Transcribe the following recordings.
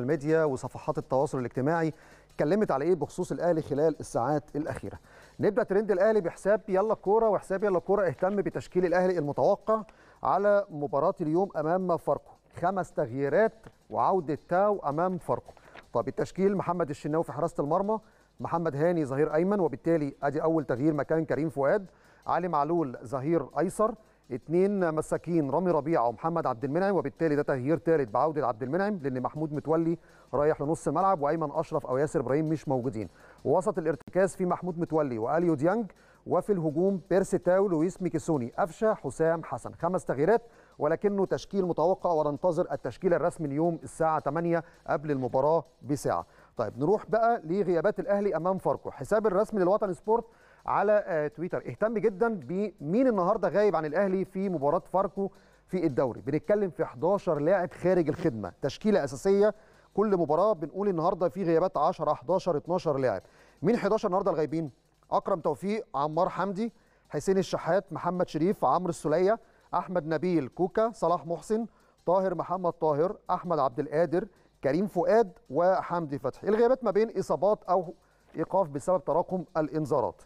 الميديا وصفحات التواصل الاجتماعي اتكلمت على ايه بخصوص الاهلي خلال الساعات الاخيره نبدا ترند الاهلي بحساب يلا الكوره وحساب يلا الكوره اهتم بتشكيل الاهلي المتوقع على مباراه اليوم امام فاركو خمس تغييرات وعوده تاو امام فاركو طب التشكيل محمد الشناوي في حراسه المرمى محمد هاني ظهير ايمن وبالتالي ادي اول تغيير مكان كريم فؤاد علي معلول ظهير ايسر اثنين مساكين رامي ربيعه ومحمد عبد المنعم وبالتالي ده تغيير ثالث بعوده عبد المنعم لان محمود متولي رايح لنص الملعب وايمن اشرف او ياسر ابراهيم مش موجودين ووسط الارتكاز في محمود متولي واليو ديانج وفي الهجوم بيرسي تاو لويس ميكيسوني قفشه حسام حسن خمس تغييرات ولكنه تشكيل متوقع وننتظر التشكيل الرسمي اليوم الساعه 8 قبل المباراه بساعه طيب نروح بقى لغيابات الاهلي امام فاركو حساب الرسمي للوطن سبورت على آه، تويتر اهتم جدا بمين النهارده غايب عن الاهلي في مباراه فاركو في الدوري بنتكلم في 11 لاعب خارج الخدمه تشكيله اساسيه كل مباراه بنقول النهارده في غيابات 10 11 12 لاعب مين 11 النهارده الغايبين اكرم توفيق عمار حمدي حسين الشحات محمد شريف عمرو السليه احمد نبيل كوكا صلاح محسن طاهر محمد طاهر احمد عبد القادر كريم فؤاد وحمدي فتحي الغيابات ما بين اصابات او ايقاف بسبب تراكم الانذارات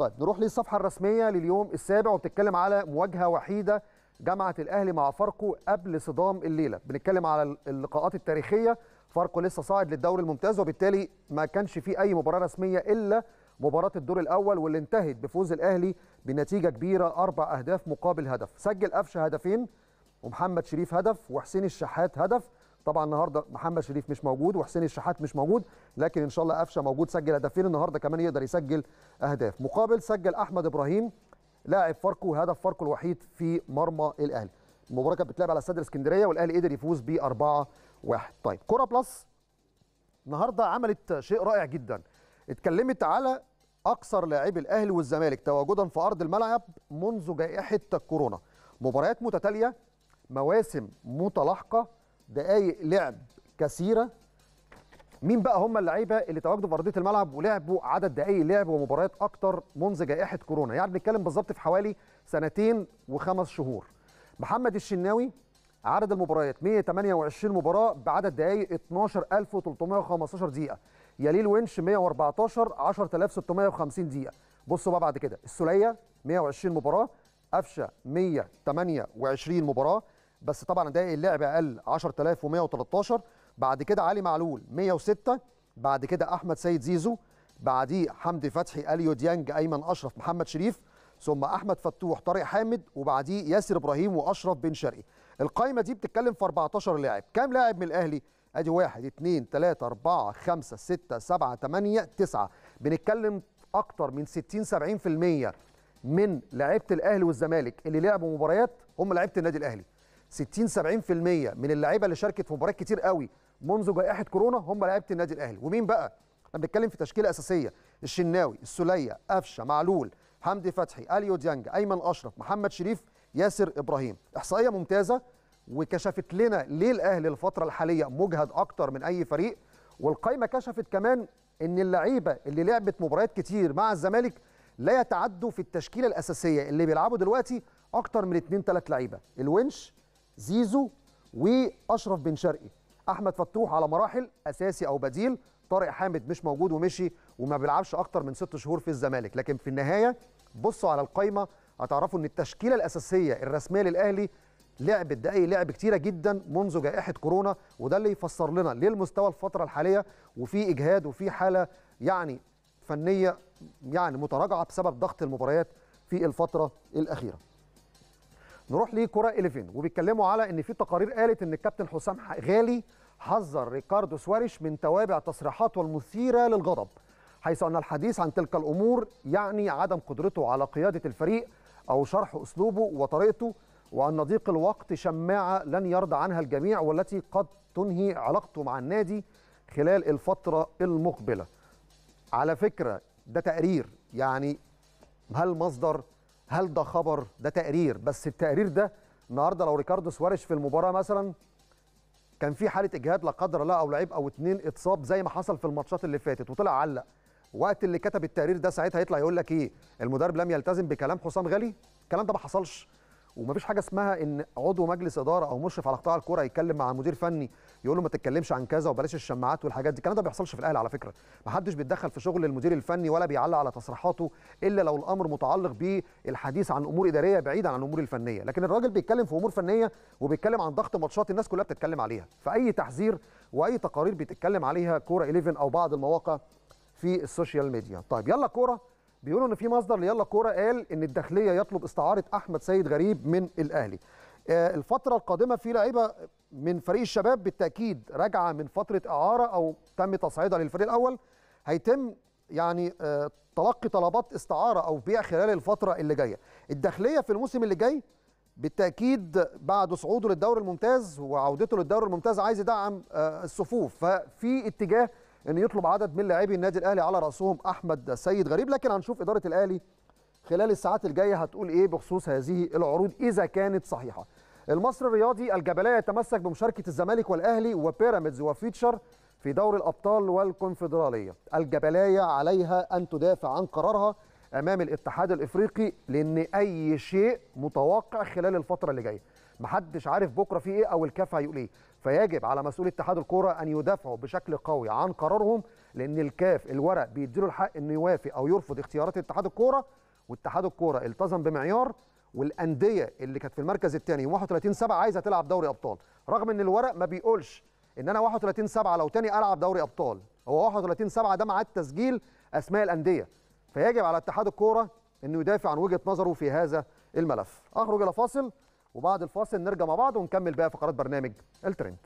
طيب نروح للصفحه الرسميه لليوم السابع وبتتكلم على مواجهه وحيده جامعه الاهلي مع فاركو قبل صدام الليله بنتكلم على اللقاءات التاريخيه فاركو لسه صاعد للدوري الممتاز وبالتالي ما كانش في اي مباراه رسميه الا مباراه الدور الاول واللي انتهت بفوز الاهلي بنتيجه كبيره اربع اهداف مقابل هدف سجل قفشه هدفين ومحمد شريف هدف وحسين الشحات هدف طبعا النهارده محمد شريف مش موجود وحسين الشحات مش موجود لكن ان شاء الله قفشه موجود سجل هدفين النهارده كمان يقدر يسجل اهداف مقابل سجل احمد ابراهيم لاعب فاركو هدف فاركو الوحيد في مرمى الاهلي المباراه كانت بتلعب على استاد الاسكندريه والاهلي قدر يفوز ب 4 1 طيب كره بلس النهارده عملت شيء رائع جدا اتكلمت على اكثر لاعبي الاهلي والزمالك تواجدا في ارض الملعب منذ جائحه كورونا مباريات متتاليه مواسم متلاحقه دقائق لعب كثيره مين بقى هم اللعيبه اللي تواجدوا في ارضيه الملعب ولعبوا عدد دقائق لعب ومباريات اكتر منذ جائحه كورونا يعني بنتكلم بالظبط في حوالي سنتين وخمس شهور محمد الشناوي عدد المباريات 128 مباراه بعدد دقائق 12315 دقيقه يليل ونش 114 10650 دقيقه بصوا بقى بعد كده السوليه 120 مباراه قفشه 128 مباراه بس طبعا دقائق اللعب اقل 10113 بعد كده علي معلول 106 بعد كده احمد سيد زيزو بعديه حمدي فتحي اليو ديانج ايمن اشرف محمد شريف ثم احمد فتوح طارق حامد وبعديه ياسر ابراهيم واشرف بن شرقي القايمه دي بتتكلم في 14 لاعب كام لاعب من الاهلي ادي 1 2 3 4 5 6 7 8 9 بنتكلم اكتر من 60 70% من لعيبه الاهلي والزمالك اللي لعبوا مباريات هم لعيبه النادي الاهلي 60 70% من اللعيبه اللي شاركت في مباريات كتير قوي منذ جائحه كورونا هم لعيبه النادي الاهلي ومين بقى احنا بنتكلم في تشكيله اساسيه الشناوي السوليه قفشه معلول حمدي فتحي اليو ديانج ايمن اشرف محمد شريف ياسر ابراهيم احصائيه ممتازه وكشفت لنا ليه الاهلي الفتره الحاليه مجهد اكتر من اي فريق والقائمه كشفت كمان ان اللعيبه اللي لعبت مباريات كتير مع الزمالك لا يتعدوا في التشكيله الاساسيه اللي بيلعبوا دلوقتي اكتر من 2 3 لعيبه الونش زيزو واشرف بن شرقي احمد فتوح على مراحل اساسي او بديل طارق حامد مش موجود ومشي وما بيلعبش اكتر من ست شهور في الزمالك لكن في النهايه بصوا على القايمه هتعرفوا ان التشكيله الاساسيه الرسميه للاهلي لعبت دقايق لعب كتيره جدا منذ جائحه كورونا وده اللي يفسر لنا ليه المستوى الفتره الحاليه وفي اجهاد وفي حاله يعني فنيه يعني متراجعه بسبب ضغط المباريات في الفتره الاخيره نروح لكره 11 وبيتكلموا على ان في تقارير قالت ان الكابتن حسام غالي حذر ريكاردو سواريش من توابع تصريحاته المثيره للغضب حيث ان الحديث عن تلك الامور يعني عدم قدرته على قياده الفريق او شرح اسلوبه وطريقته وان ضيق الوقت شماعه لن يرضى عنها الجميع والتي قد تنهي علاقته مع النادي خلال الفتره المقبله. على فكره ده تقرير يعني هل مصدر هل ده خبر ده تقرير بس التقرير ده النهارده لو ريكاردو سواريش في المباراه مثلا كان في حاله اجهاد لا قدر الله او لعيب او اتنين اتصاب زي ما حصل في الماتشات اللي فاتت وطلع علق وقت اللي كتب التقرير ده ساعتها يطلع يقول لك ايه المدرب لم يلتزم بكلام حسام غالي الكلام ده ما حصلش ومفيش حاجه اسمها ان عضو مجلس اداره او مشرف على قطاع الكوره يتكلم مع مدير فني يقول له ما تتكلمش عن كذا وبلاش الشماعات والحاجات دي الكلام ده ما بيحصلش في الاهلي على فكره ما حدش بيتدخل في شغل المدير الفني ولا بيعلق على تصريحاته الا لو الامر متعلق بالحديث عن امور اداريه بعيدا عن الامور الفنيه لكن الراجل بيتكلم في امور فنيه وبيتكلم عن ضغط ماتشات الناس كلها بتتكلم عليها فاي تحذير واي تقارير بيتكلم عليها كوره 11 او بعض المواقع في السوشيال ميديا طيب يلا كوره بيقولوا ان في مصدر ليلا كوره قال ان الداخليه يطلب استعاره احمد سيد غريب من الاهلي آه، الفتره القادمه في لعيبه من فريق الشباب بالتاكيد راجعه من فتره اعاره او تم تصعيدها للفريق الاول هيتم يعني آه، تلقي طلبات استعاره او بيع خلال الفتره اللي جايه الداخليه في الموسم اللي جاي بالتاكيد بعد صعوده للدوري الممتاز وعودته للدوري الممتاز عايز يدعم آه، الصفوف ففي اتجاه ان يطلب عدد من لاعبي النادي الاهلي على راسهم احمد سيد غريب لكن هنشوف اداره الاهلي خلال الساعات الجايه هتقول ايه بخصوص هذه العروض اذا كانت صحيحه المصري الرياضي الجبلية يتمسك بمشاركة الزمالك والأهلي وبيراميدز وفيتشر في دوري الأبطال والكونفدرالية الجبلية عليها أن تدافع عن قرارها أمام الاتحاد الإفريقي لأن أي شيء متوقع خلال الفترة اللي جاية محدش عارف بكرة في إيه أو الكاف هيقول إيه فيجب على مسؤول اتحاد الكوره ان يدافعوا بشكل قوي عن قرارهم لان الكاف الورق بيديله الحق انه يوافق او يرفض اختيارات اتحاد الكوره واتحاد الكوره التزم بمعيار والانديه اللي كانت في المركز الثاني 31 7 عايزه تلعب دوري ابطال رغم ان الورق ما بيقولش ان انا 31 7 لو تاني العب دوري ابطال هو 31 7 ده معاه تسجيل اسماء الانديه فيجب على اتحاد الكوره انه يدافع عن وجهه نظره في هذا الملف اخرج الى فاصل وبعد الفاصل نرجع مع بعض ونكمل بقى فقرات برنامج الترند